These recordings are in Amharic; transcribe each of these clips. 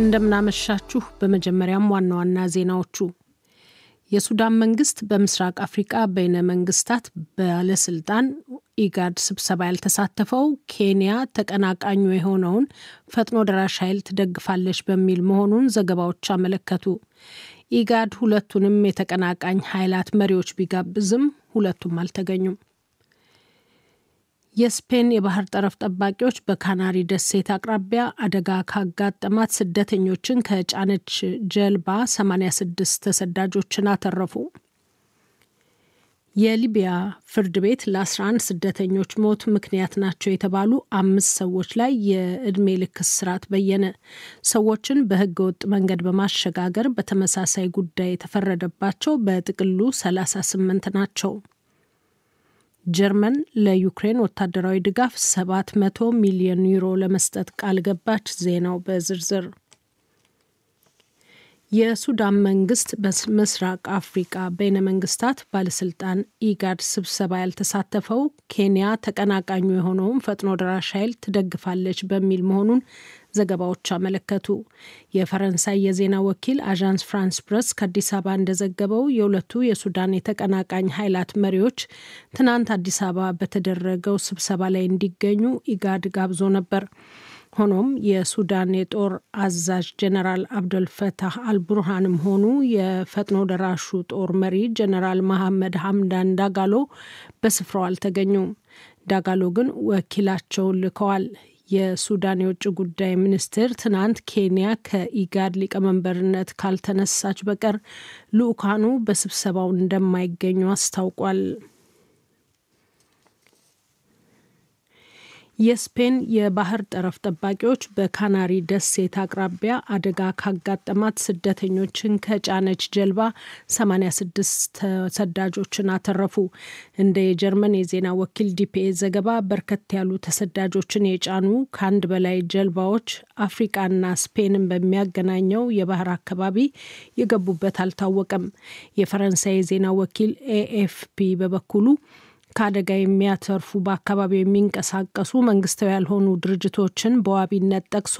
እንደምናመሻችሁ በመጀመሪያም ዋና ዋና ዜናዎቹ የሱዳን መንግስት በምስራቅ አፍሪቃ በይነ መንግስታት ባለስልጣን ኢጋድ ስብሰባ ያልተሳተፈው ኬንያ ተቀናቃኙ የሆነውን ፈጥኖ ደራሽ ኃይል ትደግፋለች በሚል መሆኑን ዘገባዎች አመለከቱ። ኢጋድ ሁለቱንም የተቀናቃኝ ኃይላት መሪዎች ቢጋብዝም ሁለቱም አልተገኙም። የስፔን የባህር ጠረፍ ጠባቂዎች በካናሪ ደሴት አቅራቢያ አደጋ ካጋጠማት ስደተኞችን ከጫነች ጀልባ 86 ተሰዳጆችን አተረፉ። የሊቢያ ፍርድ ቤት ለ11 ስደተኞች ሞት ምክንያት ናቸው የተባሉ አምስት ሰዎች ላይ የዕድሜ ልክ እስራት በየነ። ሰዎችን በህገ ወጥ መንገድ በማሸጋገር በተመሳሳይ ጉዳይ የተፈረደባቸው በጥቅሉ 38 ናቸው። ጀርመን ለዩክሬን ወታደራዊ ድጋፍ 700 ሚሊዮን ዩሮ ለመስጠት ቃል ገባች። ዜናው በዝርዝር የሱዳን መንግስት በምስራቅ አፍሪቃ በይነ መንግስታት ባለስልጣን ኢጋድ ስብሰባ ያልተሳተፈው ኬንያ ተቀናቃኙ የሆነውን ፈጥኖ ደራሽ ኃይል ትደግፋለች በሚል መሆኑን ዘገባዎች አመለከቱ። የፈረንሳይ የዜና ወኪል አዣንስ ፍራንስ ፕረስ ከአዲስ አበባ እንደዘገበው የሁለቱ የሱዳን የተቀናቃኝ ኃይላት መሪዎች ትናንት አዲስ አበባ በተደረገው ስብሰባ ላይ እንዲገኙ ኢጋድ ጋብዞ ነበር። ሆኖም የሱዳን የጦር አዛዥ ጀነራል አብደልፈታህ አልቡርሃንም ሆኑ የፈጥኖ ደራሹ ጦር መሪ ጀነራል መሐመድ ሐምዳን ዳጋሎ በስፍራው አልተገኙም። ዳጋሎ ግን ወኪላቸውን ልከዋል። የሱዳን የውጭ ጉዳይ ሚኒስትር ትናንት ኬንያ ከኢጋድ ሊቀመንበርነት ካልተነሳች በቀር ልኡካኑ በስብሰባው እንደማይገኙ አስታውቋል። የስፔን የባህር ጠረፍ ጠባቂዎች በካናሪ ደሴት አቅራቢያ አደጋ ካጋጠማት ስደተኞችን ከጫነች ጀልባ 86 ተሰዳጆችን አተረፉ። እንደ የጀርመን የዜና ወኪል ዲፒኤ ዘገባ በርከት ያሉ ተሰዳጆችን የጫኑ ከአንድ በላይ ጀልባዎች አፍሪቃና ስፔንን በሚያገናኘው የባህር አካባቢ የገቡበት አልታወቀም። የፈረንሳይ የዜና ወኪል ኤኤፍፒ በበኩሉ ከአደጋ የሚያተርፉ በአካባቢው የሚንቀሳቀሱ መንግስታዊ ያልሆኑ ድርጅቶችን በዋቢነት ጠቅሶ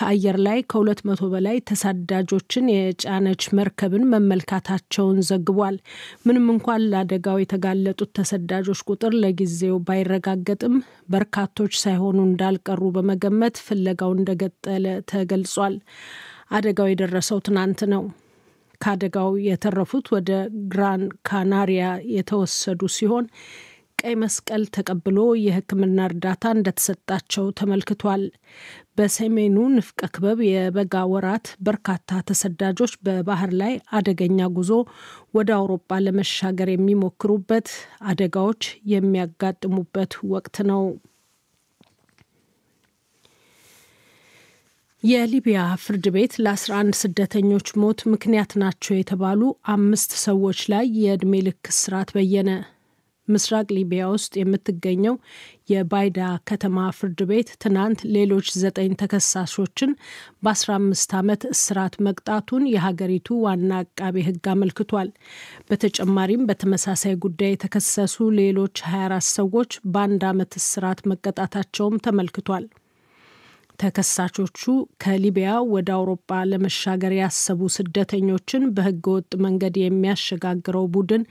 ከአየር ላይ ከሁለት መቶ በላይ ተሳዳጆችን የጫነች መርከብን መመልካታቸውን ዘግቧል። ምንም እንኳን ለአደጋው የተጋለጡት ተሰዳጆች ቁጥር ለጊዜው ባይረጋገጥም በርካቶች ሳይሆኑ እንዳልቀሩ በመገመት ፍለጋው እንደቀጠለ ተገልጿል። አደጋው የደረሰው ትናንት ነው። ከአደጋው የተረፉት ወደ ግራን ካናሪያ የተወሰዱ ሲሆን ቀይ መስቀል ተቀብሎ የሕክምና እርዳታ እንደተሰጣቸው ተመልክቷል። በሰሜኑ ንፍቀ ክበብ የበጋ ወራት በርካታ ተሰዳጆች በባህር ላይ አደገኛ ጉዞ ወደ አውሮፓ ለመሻገር የሚሞክሩበት አደጋዎች የሚያጋጥሙበት ወቅት ነው። የሊቢያ ፍርድ ቤት ለ11 ስደተኞች ሞት ምክንያት ናቸው የተባሉ አምስት ሰዎች ላይ የዕድሜ ልክ ስርዓት በየነ። ምስራቅ ሊቢያ ውስጥ የምትገኘው የባይዳ ከተማ ፍርድ ቤት ትናንት ሌሎች ዘጠኝ ተከሳሾችን በ15 ዓመት እስራት መቅጣቱን የሀገሪቱ ዋና አቃቤ ሕግ አመልክቷል። በተጨማሪም በተመሳሳይ ጉዳይ የተከሰሱ ሌሎች 24 ሰዎች በአንድ ዓመት እስራት መቀጣታቸውም ተመልክቷል። ተከሳቾቹ ከሊቢያ ወደ አውሮፓ ለመሻገር ያሰቡ ስደተኞችን በህገወጥ መንገድ የሚያሸጋግረው ቡድን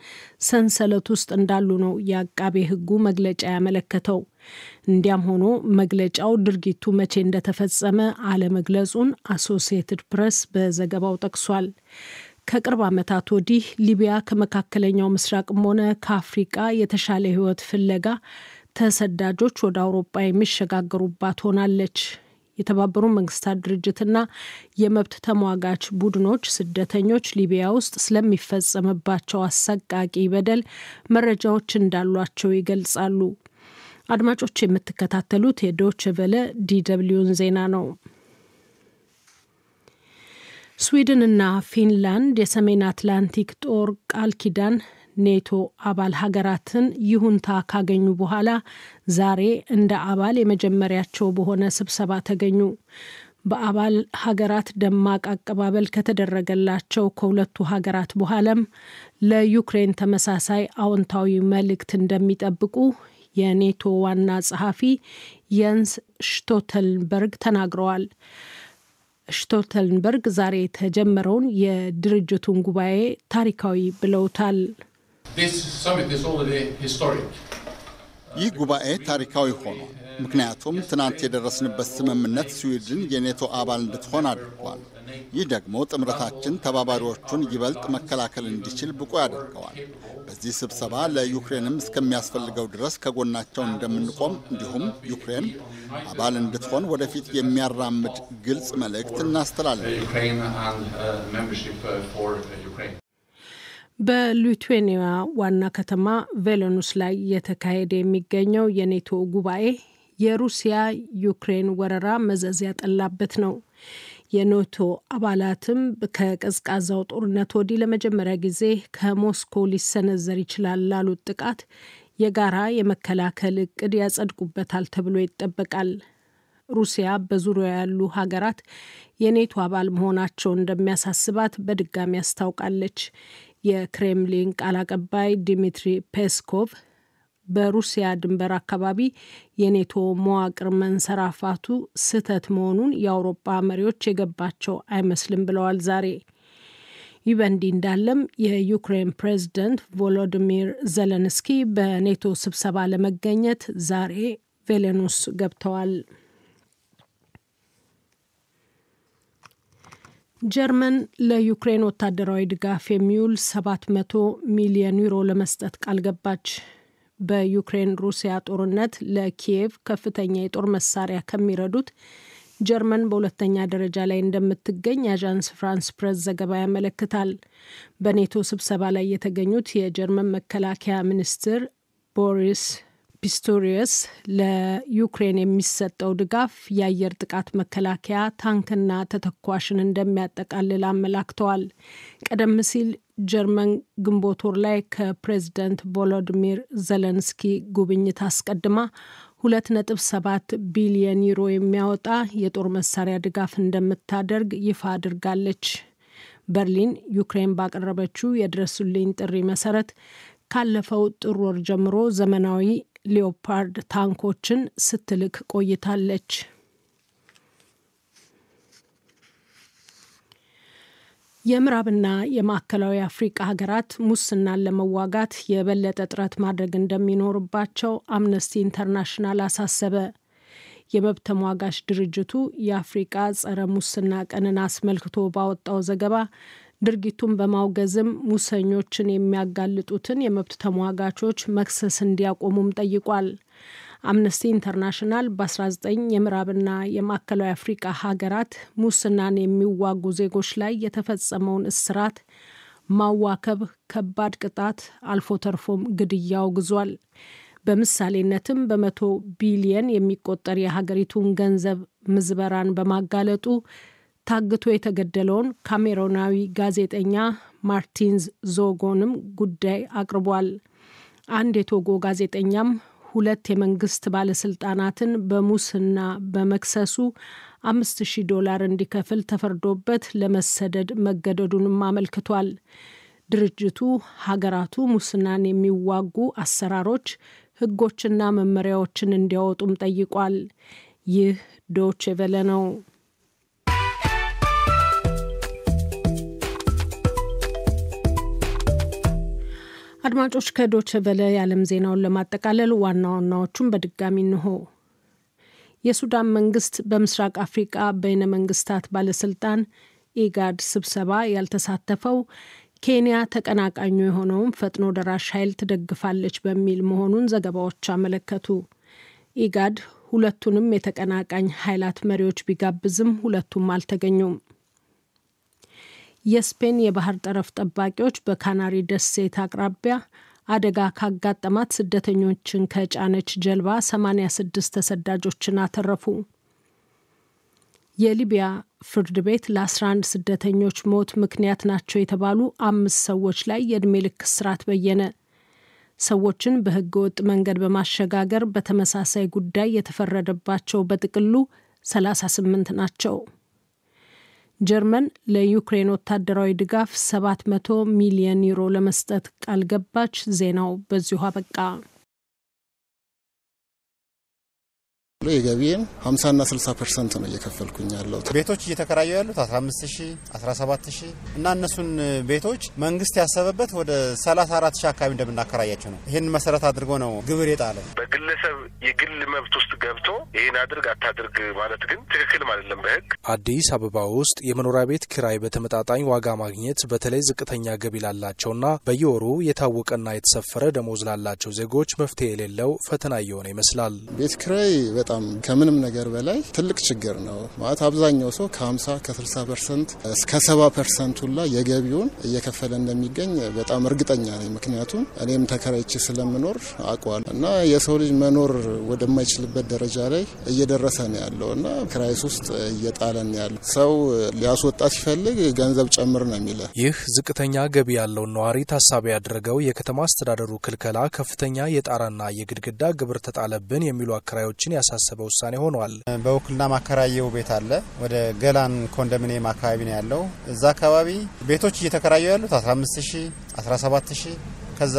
ሰንሰለት ውስጥ እንዳሉ ነው የአቃቤ ህጉ መግለጫ ያመለከተው። እንዲያም ሆኖ መግለጫው ድርጊቱ መቼ እንደተፈጸመ አለመግለጹን አሶሲየትድ ፕሬስ በዘገባው ጠቅሷል። ከቅርብ ዓመታት ወዲህ ሊቢያ ከመካከለኛው ምስራቅም ሆነ ከአፍሪቃ የተሻለ ህይወት ፍለጋ ተሰዳጆች ወደ አውሮፓ የሚሸጋገሩባት ሆናለች። የተባበሩ መንግስታት ድርጅትና የመብት ተሟጋች ቡድኖች ስደተኞች ሊቢያ ውስጥ ስለሚፈጸምባቸው አሰቃቂ በደል መረጃዎች እንዳሏቸው ይገልጻሉ። አድማጮች የምትከታተሉት የዶች ቨለ ዲደብሊውን ዜና ነው። ስዊድንና ፊንላንድ የሰሜን አትላንቲክ ጦር ቃል ኪዳን ኔቶ አባል ሀገራትን ይሁንታ ካገኙ በኋላ ዛሬ እንደ አባል የመጀመሪያቸው በሆነ ስብሰባ ተገኙ። በአባል ሀገራት ደማቅ አቀባበል ከተደረገላቸው ከሁለቱ ሀገራት በኋላም ለዩክሬን ተመሳሳይ አዎንታዊ መልእክት እንደሚጠብቁ የኔቶ ዋና ጸሐፊ የንስ ሽቶተንበርግ ተናግረዋል። ሽቶተንበርግ ዛሬ የተጀመረውን የድርጅቱን ጉባኤ ታሪካዊ ብለውታል። ይህ ጉባኤ ታሪካዊ ሆኗል። ምክንያቱም ትናንት የደረስንበት ስምምነት ስዊድን የኔቶ አባል እንድትሆን አድርጓል። ይህ ደግሞ ጥምረታችን ተባባሪዎቹን ይበልጥ መከላከል እንዲችል ብቁ ያደርገዋል። በዚህ ስብሰባ ለዩክሬንም እስከሚያስፈልገው ድረስ ከጎናቸው እንደምንቆም እንዲሁም ዩክሬን አባል እንድትሆን ወደፊት የሚያራምድ ግልጽ መልእክት እናስተላለን። በሊቱዌኒያ ዋና ከተማ ቬልኑስ ላይ እየተካሄደ የሚገኘው የኔቶ ጉባኤ የሩሲያ ዩክሬን ወረራ መዘዝ ያጠላበት ነው። የኔቶ አባላትም ከቀዝቃዛው ጦርነት ወዲህ ለመጀመሪያ ጊዜ ከሞስኮ ሊሰነዘር ይችላል ላሉት ጥቃት የጋራ የመከላከል እቅድ ያጸድቁበታል ተብሎ ይጠበቃል። ሩሲያ በዙሪያ ያሉ ሀገራት የኔቶ አባል መሆናቸው እንደሚያሳስባት በድጋሚ አስታውቃለች። የክሬምሊን ቃል አቀባይ ዲሚትሪ ፔስኮቭ በሩሲያ ድንበር አካባቢ የኔቶ መዋቅር መንሰራፋቱ ስህተት መሆኑን የአውሮፓ መሪዎች የገባቸው አይመስልም ብለዋል ዛሬ። ይህ በእንዲህ እንዳለም የዩክሬን ፕሬዝደንት ቮሎዲሚር ዘለንስኪ በኔቶ ስብሰባ ለመገኘት ዛሬ ቬሌኑስ ገብተዋል። ጀርመን ለዩክሬን ወታደራዊ ድጋፍ የሚውል 700 ሚሊዮን ዩሮ ለመስጠት ቃል ገባች። በዩክሬን ሩሲያ ጦርነት ለኪየቭ ከፍተኛ የጦር መሳሪያ ከሚረዱት ጀርመን በሁለተኛ ደረጃ ላይ እንደምትገኝ የአዣንስ ፍራንስ ፕሬስ ዘገባ ያመለክታል። በኔቶ ስብሰባ ላይ የተገኙት የጀርመን መከላከያ ሚኒስትር ቦሪስ ፒስቶሪየስ ለዩክሬን የሚሰጠው ድጋፍ የአየር ጥቃት መከላከያ ታንክና ተተኳሽን እንደሚያጠቃልል አመላክተዋል። ቀደም ሲል ጀርመን ግንቦት ወር ላይ ከፕሬዚደንት ቮሎዲሚር ዘለንስኪ ጉብኝት አስቀድማ 2.7 ቢሊየን ዩሮ የሚያወጣ የጦር መሳሪያ ድጋፍ እንደምታደርግ ይፋ አድርጋለች። በርሊን ዩክሬን ባቀረበችው የድረሱልኝ ጥሪ መሰረት ካለፈው ጥር ወር ጀምሮ ዘመናዊ ሊዮፓርድ ታንኮችን ስትልክ ቆይታለች። የምዕራብና የማዕከላዊ አፍሪቃ ሀገራት ሙስናን ለመዋጋት የበለጠ ጥረት ማድረግ እንደሚኖርባቸው አምነስቲ ኢንተርናሽናል አሳሰበ። የመብት ተሟጋች ድርጅቱ የአፍሪቃ ጸረ ሙስና ቀንን አስመልክቶ ባወጣው ዘገባ ድርጊቱን በማውገዝም ሙሰኞችን የሚያጋልጡትን የመብት ተሟጋቾች መክሰስ እንዲያቆሙም ጠይቋል። አምነስቲ ኢንተርናሽናል በ19 የምዕራብና የማዕከላዊ አፍሪቃ ሀገራት ሙስናን የሚዋጉ ዜጎች ላይ የተፈጸመውን እስራት፣ ማዋከብ፣ ከባድ ቅጣት አልፎ ተርፎም ግድያ አውግዟል። በምሳሌነትም በመቶ ቢሊየን የሚቆጠር የሀገሪቱን ገንዘብ ምዝበራን በማጋለጡ ታግቶ የተገደለውን ካሜሮናዊ ጋዜጠኛ ማርቲንዝ ዞጎንም ጉዳይ አቅርቧል። አንድ የቶጎ ጋዜጠኛም ሁለት የመንግስት ባለስልጣናትን በሙስና በመክሰሱ አምስት ሺ ዶላር እንዲከፍል ተፈርዶበት ለመሰደድ መገደዱንም አመልክቷል። ድርጅቱ ሀገራቱ ሙስናን የሚዋጉ አሰራሮች፣ ህጎችና መመሪያዎችን እንዲያወጡም ጠይቋል። ይህ ዶች ቬለ ነው። አድማጮች ከዶች በለ የዓለም ዜናውን ለማጠቃለል ዋና ዋናዎቹን በድጋሚ እንሆ። የሱዳን መንግስት በምስራቅ አፍሪቃ በይነ መንግስታት ባለስልጣን ኢጋድ ስብሰባ ያልተሳተፈው ኬንያ ተቀናቃኙ የሆነውን ፈጥኖ ደራሽ ኃይል ትደግፋለች በሚል መሆኑን ዘገባዎች አመለከቱ። ኢጋድ ሁለቱንም የተቀናቃኝ ኃይላት መሪዎች ቢጋብዝም ሁለቱም አልተገኙም። የስፔን የባህር ጠረፍ ጠባቂዎች በካናሪ ደሴት አቅራቢያ አደጋ ካጋጠማት ስደተኞችን ከጫነች ጀልባ 86 ተሰዳጆችን አተረፉ። የሊቢያ ፍርድ ቤት ለ11 ስደተኞች ሞት ምክንያት ናቸው የተባሉ አምስት ሰዎች ላይ የዕድሜ ልክ እስራት በየነ። ሰዎችን በህገ ወጥ መንገድ በማሸጋገር በተመሳሳይ ጉዳይ የተፈረደባቸው በጥቅሉ 38 ናቸው። ጀርመን ለዩክሬን ወታደራዊ ድጋፍ 700 ሚሊዮን ዩሮ ለመስጠት ቃል ገባች። ዜናው በዚሁ አበቃ። የገቢን 50 ና 60 ፐርሰንት ነው እየከፈልኩኝ ያለው። ቤቶች እየተከራዩ ያሉት 15 ሺ 17 ሺ እና እነሱን ቤቶች መንግስት ያሰበበት ወደ 34 ሺ አካባቢ እንደምናከራያቸው ነው። ይህን መሰረት አድርጎ ነው ግብር የጣለው። በግለሰብ የግል መብት ውስጥ ገብቶ ይህን አድርግ አታድርግ ማለት ግን ትክክልም አይደለም በህግ። አዲስ አበባ ውስጥ የመኖሪያ ቤት ክራይ በተመጣጣኝ ዋጋ ማግኘት በተለይ ዝቅተኛ ገቢ ላላቸውና በየወሩ የታወቀና የተሰፈረ ደሞዝ ላላቸው ዜጎች መፍትሄ የሌለው ፈተና እየሆነ ይመስላል። ቤት ክራይ በጣም ከምንም ነገር በላይ ትልቅ ችግር ነው ማለት አብዛኛው ሰው ከ50 ከ60 ፐርሰንት እስከ 70 ፐርሰንት ሁላ የገቢውን እየከፈለ እንደሚገኝ በጣም እርግጠኛ ነኝ። ምክንያቱም እኔም ተከራይቼ ስለምኖር አውቀዋለሁ እና የሰው ልጅ መኖር ወደማይችልበት ደረጃ ላይ እየደረሰ ነው ያለው እና ክራይስ ውስጥ እየጣለን ያለው ሰው ሊያስወጣ ሲፈልግ ገንዘብ ጨምር ነው የሚለ። ይህ ዝቅተኛ ገቢ ያለውን ነዋሪ ታሳቢ ያደረገው የከተማ አስተዳደሩ ክልከላ ከፍተኛ የጣራና የግድግዳ ግብር ተጣለብን የሚሉ አከራዮችን ያሳሰበ ውሳኔ ሆኗል። በውክልና ማከራየው ቤት አለ ወደ ገላን ኮንዶሚኒየም አካባቢ ነው ያለው። እዛ አካባቢ ቤቶች እየተከራዩ ያሉት 15 ሺህ 17 ሺህ ከዛ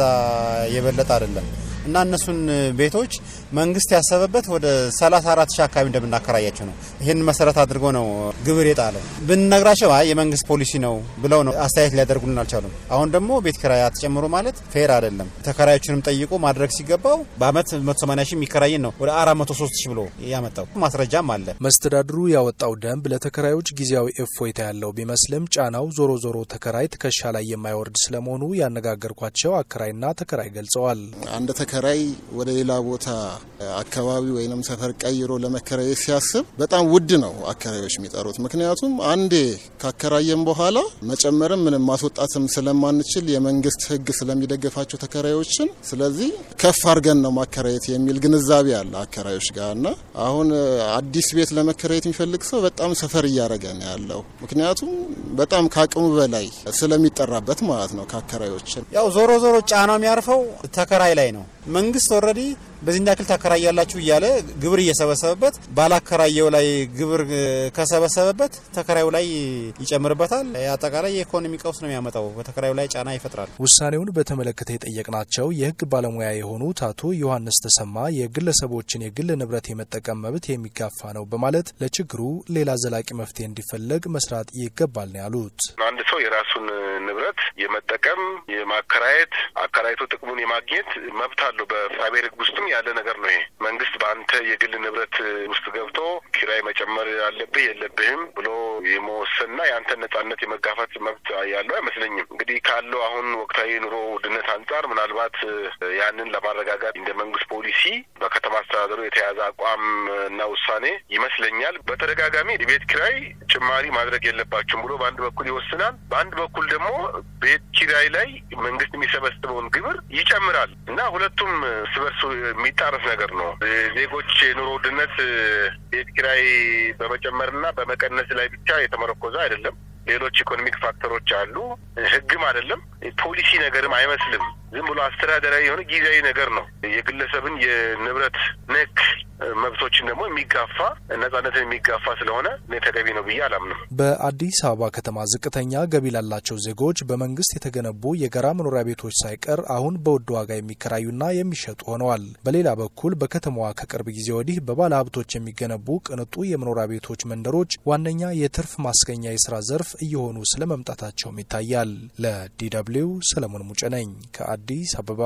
የበለጠ አይደለም እና እነሱን ቤቶች መንግስት ያሰበበት ወደ 34 ሺህ አካባቢ እንደምናከራያቸው ነው። ይህን መሰረት አድርጎ ነው ግብር የጣለው። ብንነግራቸው አይ የመንግስት ፖሊሲ ነው ብለው ነው አስተያየት ሊያደርጉልን አልቻሉም። አሁን ደግሞ ቤት ኪራይ አትጨምሩ ማለት ፌር አይደለም። ተከራዮችንም ጠይቆ ማድረግ ሲገባው በአመት 180 ሺህ የሚከራይን ነው ወደ 403 ሺህ ብሎ ያመጣው። ማስረጃም አለ። መስተዳድሩ ያወጣው ደንብ ለተከራዮች ጊዜያዊ እፎይታ ያለው ቢመስልም ጫናው ዞሮ ዞሮ ተከራይ ትከሻ ላይ የማይወርድ ስለመሆኑ ያነጋገርኳቸው አከራይና ተከራይ ገልጸዋል። አንድ ተከራይ ወደ ሌላ ቦታ አካባቢ ወይም ሰፈር ቀይሮ ለመከራየት ሲያስብ በጣም ውድ ነው አከራዮች የሚጠሩት። ምክንያቱም አንዴ ካከራየም በኋላ መጨመርም ምንም ማስወጣትም ስለማንችል የመንግስት ህግ ስለሚደግፋቸው ተከራዮችን ስለዚህ ከፍ አድርገን ነው ማከራየት የሚል ግንዛቤ አለ አከራዮች ጋር እና አሁን አዲስ ቤት ለመከራየት የሚፈልግ ሰው በጣም ሰፈር እያደረገ ነው ያለው። ምክንያቱም በጣም ከአቅሙ በላይ ስለሚጠራበት ማለት ነው። ከአከራዮችን ያው ዞሮ ዞሮ ጫናው የሚያርፈው ተከራይ ላይ ነው። መንግስት ኦልሬዲ በዚህ እንዳክል ታከራያላችሁ እያለ ግብር እየሰበሰበበት ባላከራየው ላይ ግብር ከሰበሰበበት ተከራዩ ላይ ይጨምርበታል። አጠቃላይ የኢኮኖሚ ቀውስ ነው የሚያመጣው፣ በተከራዩ ላይ ጫና ይፈጥራል። ውሳኔውን በተመለከተ የጠየቅናቸው የህግ ባለሙያ የሆኑት አቶ ዮሐንስ ተሰማ የግለሰቦችን የግል ንብረት የመጠቀም መብት የሚጋፋ ነው በማለት ለችግሩ ሌላ ዘላቂ መፍትሄ እንዲፈለግ መስራት ይገባል ነው ያሉት። አንድ ሰው የራሱን ንብረት የመጠቀም የማከራየት አከራይቶ ጥቅሙን የማግኘት መብት አለው በፍራቤርግ ብሔር ውስጥም ያለ ነገር ነው። ይሄ መንግስት በአንተ የግል ንብረት ውስጥ ገብቶ ኪራይ መጨመር አለብህ የለብህም ብሎ የመወሰንና የአንተን ነጻነት የመጋፋት መብት ያለው አይመስለኝም። እንግዲህ ካለው አሁን ወቅታዊ ኑሮ ውድነት አንጻር ምናልባት ያንን ለማረጋጋት እንደ መንግስት ፖሊሲ በከተማ አስተዳደሩ የተያዘ አቋም እና ውሳኔ ይመስለኛል። በተደጋጋሚ የቤት ኪራይ ጭማሪ ማድረግ የለባቸውም ብሎ በአንድ በኩል ይወስናል፣ በአንድ በኩል ደግሞ ቤት ኪራይ ላይ መንግስት የሚሰበስበውን ግብር ይጨምራል እና ሁለቱም ስበርሱ የሚጣረስ ነገር ነው። ዜጎች የኑሮ ውድነት ቤት ኪራይ በመጨመርና በመቀነስ ላይ ብቻ የተመረኮዘ አይደለም። ሌሎች ኢኮኖሚክ ፋክተሮች አሉ። ህግም አይደለም ፖሊሲ ነገርም አይመስልም። ዝም ብሎ አስተዳደራዊ የሆነ ጊዜያዊ ነገር ነው። የግለሰብን የንብረት ነክ መብቶችን ደግሞ የሚጋፋ ነጻነትን የሚጋፋ ስለሆነ ተገቢ ነው ብዬ አላምንም። በአዲስ አበባ ከተማ ዝቅተኛ ገቢ ላላቸው ዜጎች በመንግስት የተገነቡ የጋራ መኖሪያ ቤቶች ሳይቀር አሁን በውድ ዋጋ የሚከራዩና የሚሸጡ ሆነዋል። በሌላ በኩል በከተማዋ ከቅርብ ጊዜ ወዲህ በባለ ሀብቶች የሚገነቡ ቅንጡ የመኖሪያ ቤቶች መንደሮች ዋነኛ የትርፍ ማስገኛ የስራ ዘርፍ እየሆኑ ስለመምጣታቸውም ይታያል። ለዲ ደብልዩ ሰለሞን ሙጬ ነኝ። አዲስ አበባ